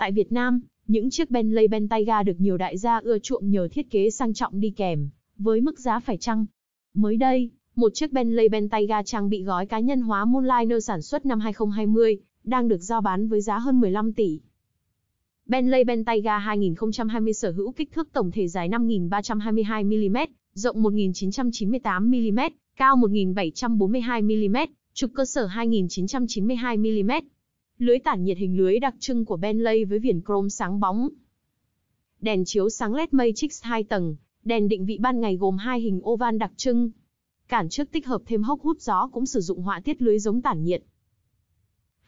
Tại Việt Nam, những chiếc Bentley Bentayga được nhiều đại gia ưa chuộng nhờ thiết kế sang trọng đi kèm, với mức giá phải chăng. Mới đây, một chiếc Bentley Bentayga trang bị gói cá nhân hóa Moonliner sản xuất năm 2020, đang được giao bán với giá hơn 15 tỷ. Bentley Bentayga 2020 sở hữu kích thước tổng thể dài 5.322mm, rộng 1.998mm, cao 1.742mm, trục cơ sở 2.992mm lưới tản nhiệt hình lưới đặc trưng của Bentley với viền chrome sáng bóng. Đèn chiếu sáng LED Matrix 2 tầng, đèn định vị ban ngày gồm hai hình oval đặc trưng. Cản trước tích hợp thêm hốc hút gió cũng sử dụng họa tiết lưới giống tản nhiệt.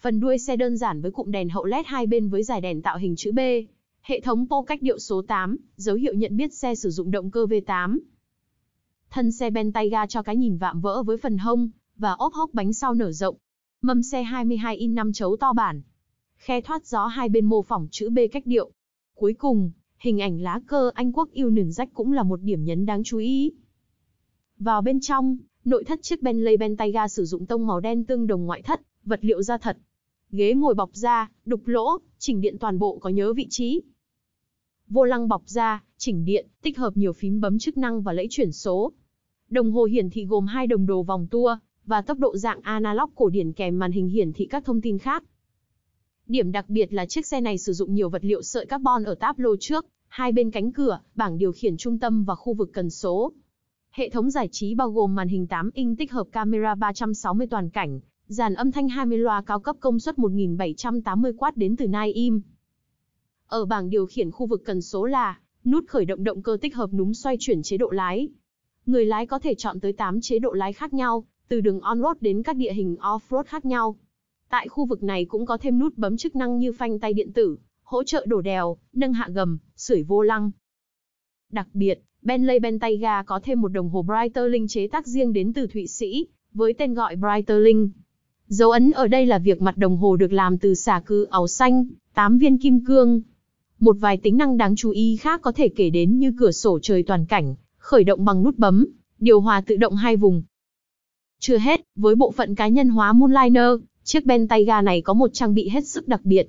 Phần đuôi xe đơn giản với cụm đèn hậu LED hai bên với dải đèn tạo hình chữ B. Hệ thống pô cách điệu số 8, dấu hiệu nhận biết xe sử dụng động cơ V8. Thân xe ga cho cái nhìn vạm vỡ với phần hông và ốp hốc bánh sau nở rộng, Mâm xe 22 in 5 chấu to bản. Khe thoát gió hai bên mô phỏng chữ B cách điệu. Cuối cùng, hình ảnh lá cờ Anh quốc yêu nền rách cũng là một điểm nhấn đáng chú ý. Vào bên trong, nội thất chiếc Bentley Bentayga sử dụng tông màu đen tương đồng ngoại thất, vật liệu da thật. Ghế ngồi bọc da, đục lỗ, chỉnh điện toàn bộ có nhớ vị trí. Vô lăng bọc da, chỉnh điện, tích hợp nhiều phím bấm chức năng và lẫy chuyển số. Đồng hồ hiển thị gồm hai đồng đồ vòng tua, và tốc độ dạng analog cổ điển kèm màn hình hiển thị các thông tin khác. Điểm đặc biệt là chiếc xe này sử dụng nhiều vật liệu sợi carbon ở táp lô trước, hai bên cánh cửa, bảng điều khiển trung tâm và khu vực cần số. Hệ thống giải trí bao gồm màn hình 8 inch tích hợp camera 360 toàn cảnh, dàn âm thanh 20 loa cao cấp công suất 1780W đến từ Naim. Ở bảng điều khiển khu vực cần số là nút khởi động động cơ tích hợp núm xoay chuyển chế độ lái. Người lái có thể chọn tới 8 chế độ lái khác nhau, từ đường on-road đến các địa hình off-road khác nhau. Tại khu vực này cũng có thêm nút bấm chức năng như phanh tay điện tử, hỗ trợ đổ đèo, nâng hạ gầm, sưởi vô lăng. Đặc biệt, Bentley Bentayga có thêm một đồng hồ Breitling chế tác riêng đến từ Thụy Sĩ, với tên gọi Breitling. Dấu ấn ở đây là việc mặt đồng hồ được làm từ xà cư áo xanh, 8 viên kim cương. Một vài tính năng đáng chú ý khác có thể kể đến như cửa sổ trời toàn cảnh, khởi động bằng nút bấm, điều hòa tự động hai vùng, chưa hết, với bộ phận cá nhân hóa Moonliner, chiếc Ben tay ga này có một trang bị hết sức đặc biệt.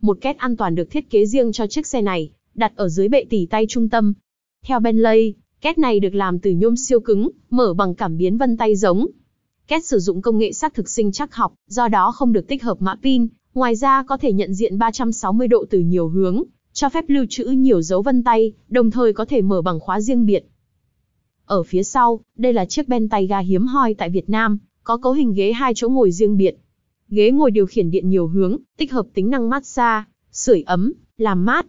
Một két an toàn được thiết kế riêng cho chiếc xe này, đặt ở dưới bệ tỉ tay trung tâm. Theo Bentley, két này được làm từ nhôm siêu cứng, mở bằng cảm biến vân tay giống. Két sử dụng công nghệ xác thực sinh chắc học, do đó không được tích hợp mã pin, ngoài ra có thể nhận diện 360 độ từ nhiều hướng, cho phép lưu trữ nhiều dấu vân tay, đồng thời có thể mở bằng khóa riêng biệt. Ở phía sau, đây là chiếc ben tay ga hiếm hoi tại Việt Nam, có cấu hình ghế hai chỗ ngồi riêng biệt. Ghế ngồi điều khiển điện nhiều hướng, tích hợp tính năng massage, sưởi ấm, làm mát.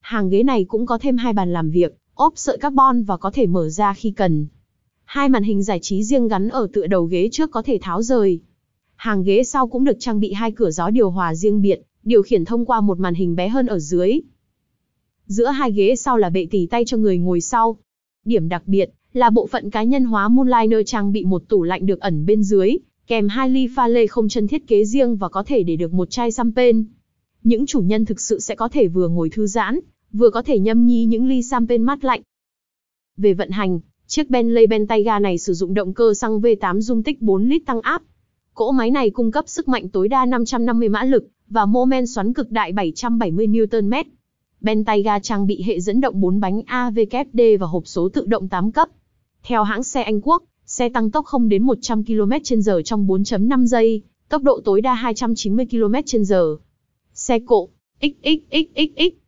Hàng ghế này cũng có thêm hai bàn làm việc, ốp sợi carbon và có thể mở ra khi cần. Hai màn hình giải trí riêng gắn ở tựa đầu ghế trước có thể tháo rời. Hàng ghế sau cũng được trang bị hai cửa gió điều hòa riêng biệt, điều khiển thông qua một màn hình bé hơn ở dưới. Giữa hai ghế sau là bệ tỉ tay cho người ngồi sau, Điểm đặc biệt là bộ phận cá nhân hóa Moonliner trang bị một tủ lạnh được ẩn bên dưới, kèm hai ly pha lê không chân thiết kế riêng và có thể để được một chai champagne. Những chủ nhân thực sự sẽ có thể vừa ngồi thư giãn, vừa có thể nhâm nhi những ly champagne mát lạnh. Về vận hành, chiếc Bentley Bentayga này sử dụng động cơ xăng V8 dung tích 4 lít tăng áp. Cỗ máy này cung cấp sức mạnh tối đa 550 mã lực và mô men xoắn cực đại 770 Nm. Ben Bentayga trang bị hệ dẫn động 4 bánh AVKD và hộp số tự động 8 cấp. Theo hãng xe Anh Quốc, xe tăng tốc không đến 100 km/h trong 4.5 giây, tốc độ tối đa 290 km/h. Xe cộ XXXXX